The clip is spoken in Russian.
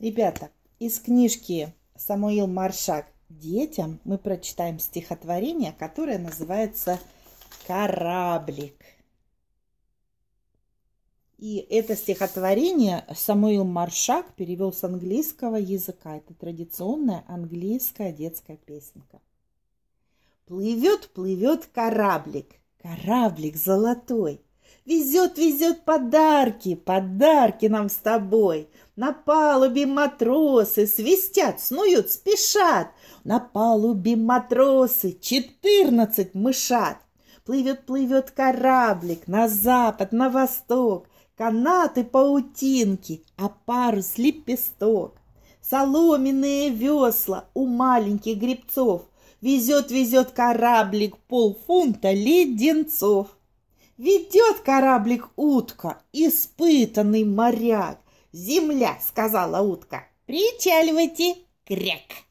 Ребята, из книжки Самуил Маршак «Детям» мы прочитаем стихотворение, которое называется «Кораблик». И это стихотворение Самуил Маршак перевел с английского языка. Это традиционная английская детская песенка. Плывет, плывет кораблик, кораблик золотой – Везет, везет подарки, подарки нам с тобой. На палубе матросы свистят, снуют, спешат. На палубе матросы четырнадцать мышат. Плывет, плывет кораблик на запад, на восток. Канаты паутинки, а парус лепесток. Соломенные весла у маленьких гребцов. Везет, везет кораблик полфунта леденцов. Ведет кораблик утка, испытанный моряк. «Земля!» — сказала утка. «Причаливайте!» — кряк.